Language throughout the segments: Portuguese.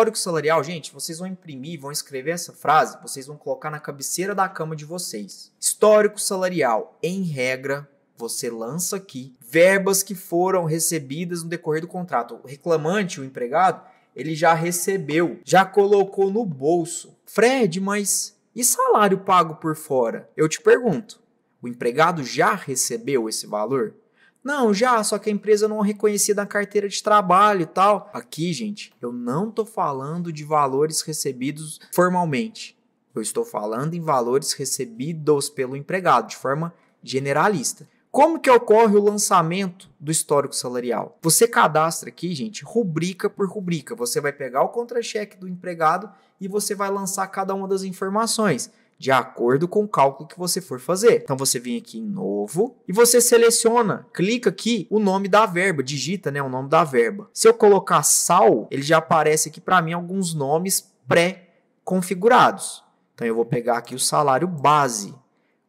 Histórico salarial, gente, vocês vão imprimir, vão escrever essa frase, vocês vão colocar na cabeceira da cama de vocês. Histórico salarial, em regra, você lança aqui verbas que foram recebidas no decorrer do contrato. O reclamante, o empregado, ele já recebeu, já colocou no bolso. Fred, mas e salário pago por fora? Eu te pergunto, o empregado já recebeu esse valor? Não, já, só que a empresa não é reconhecida na carteira de trabalho e tal. Aqui, gente, eu não estou falando de valores recebidos formalmente. Eu estou falando em valores recebidos pelo empregado, de forma generalista. Como que ocorre o lançamento do histórico salarial? Você cadastra aqui, gente, rubrica por rubrica. Você vai pegar o contra-cheque do empregado e você vai lançar cada uma das informações de acordo com o cálculo que você for fazer. Então você vem aqui em novo e você seleciona, clica aqui o nome da verba, digita, né, o nome da verba. Se eu colocar sal, ele já aparece aqui para mim alguns nomes pré-configurados. Então eu vou pegar aqui o salário base.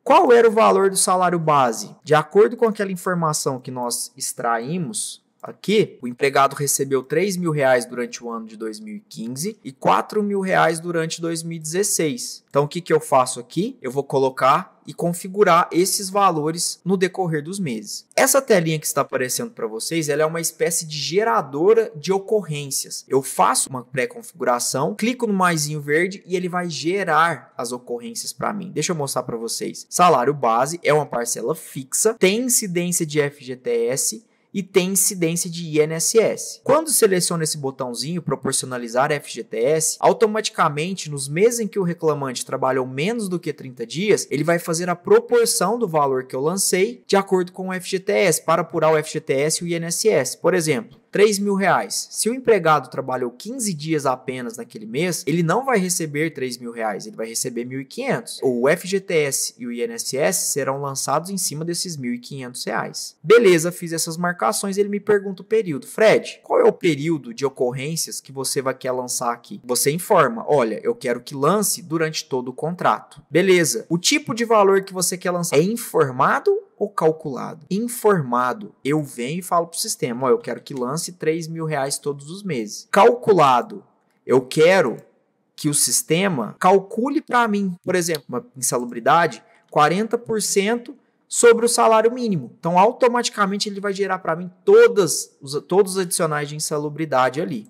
Qual era o valor do salário base? De acordo com aquela informação que nós extraímos Aqui, o empregado recebeu 3 mil reais durante o ano de 2015 e 4 mil reais durante 2016. Então, o que, que eu faço aqui? Eu vou colocar e configurar esses valores no decorrer dos meses. Essa telinha que está aparecendo para vocês, ela é uma espécie de geradora de ocorrências. Eu faço uma pré-configuração, clico no maisinho verde e ele vai gerar as ocorrências para mim. Deixa eu mostrar para vocês. Salário base é uma parcela fixa, tem incidência de FGTS e tem incidência de INSS. Quando seleciona esse botãozinho proporcionalizar FGTS, automaticamente nos meses em que o reclamante trabalhou menos do que 30 dias, ele vai fazer a proporção do valor que eu lancei de acordo com o FGTS para apurar o FGTS e o INSS. Por exemplo, 3 mil reais. Se o empregado trabalhou 15 dias apenas naquele mês, ele não vai receber 3 mil reais, ele vai receber 1.500. O FGTS e o INSS serão lançados em cima desses 1.500 reais. Beleza, fiz essas marcações, ele me pergunta o período. Fred, qual é o período de ocorrências que você vai querer lançar aqui? Você informa, olha, eu quero que lance durante todo o contrato. Beleza, o tipo de valor que você quer lançar é informado ou calculado? Informado, eu venho e falo para o sistema, ó, eu quero que lance 3 mil reais todos os meses. Calculado, eu quero que o sistema calcule para mim, por exemplo, uma insalubridade, 40% sobre o salário mínimo. Então, automaticamente ele vai gerar para mim todas os, todos os adicionais de insalubridade ali.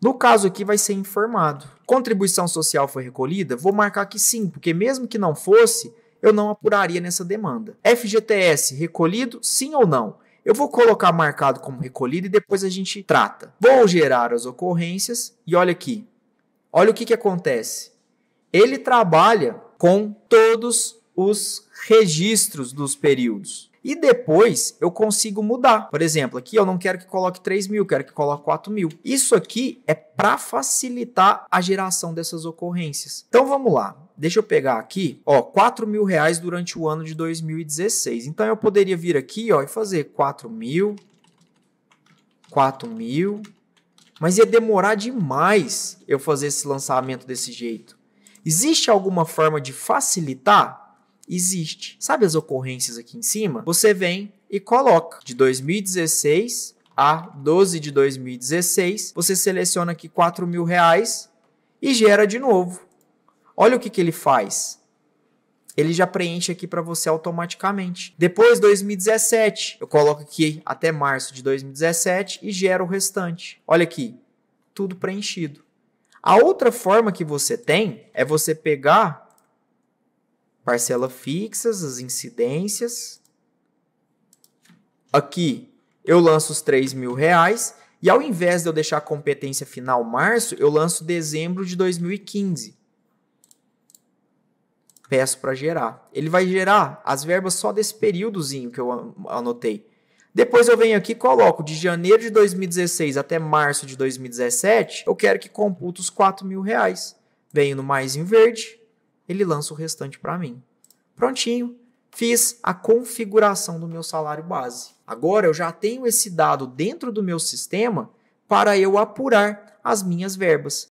No caso aqui, vai ser informado. Contribuição social foi recolhida? Vou marcar que sim, porque mesmo que não fosse, eu não apuraria nessa demanda. FGTS recolhido, sim ou não? Eu vou colocar marcado como recolhido e depois a gente trata. Vou gerar as ocorrências e olha aqui. Olha o que, que acontece. Ele trabalha com todos os registros dos períodos. E depois eu consigo mudar. Por exemplo, aqui eu não quero que coloque 3 mil, quero que coloque 4 mil. Isso aqui é para facilitar a geração dessas ocorrências. Então vamos lá deixa eu pegar aqui, ó, 4 mil reais durante o ano de 2016. Então eu poderia vir aqui, ó, e fazer 4 mil, 4 mil, mas ia demorar demais eu fazer esse lançamento desse jeito. Existe alguma forma de facilitar? Existe. Sabe as ocorrências aqui em cima? Você vem e coloca de 2016 a 12 de 2016, você seleciona aqui 4 mil reais e gera de novo Olha o que, que ele faz. Ele já preenche aqui para você automaticamente. Depois, 2017, eu coloco aqui até março de 2017 e gero o restante. Olha aqui, tudo preenchido. A outra forma que você tem é você pegar parcela fixas, as incidências. Aqui eu lanço os 3 mil reais e ao invés de eu deixar a competência final março, eu lanço dezembro de 2015 peço para gerar. Ele vai gerar as verbas só desse períodozinho que eu anotei. Depois eu venho aqui e coloco de janeiro de 2016 até março de 2017, eu quero que computa os 4 mil reais. Venho no mais em verde, ele lança o restante para mim. Prontinho, fiz a configuração do meu salário base. Agora eu já tenho esse dado dentro do meu sistema para eu apurar as minhas verbas.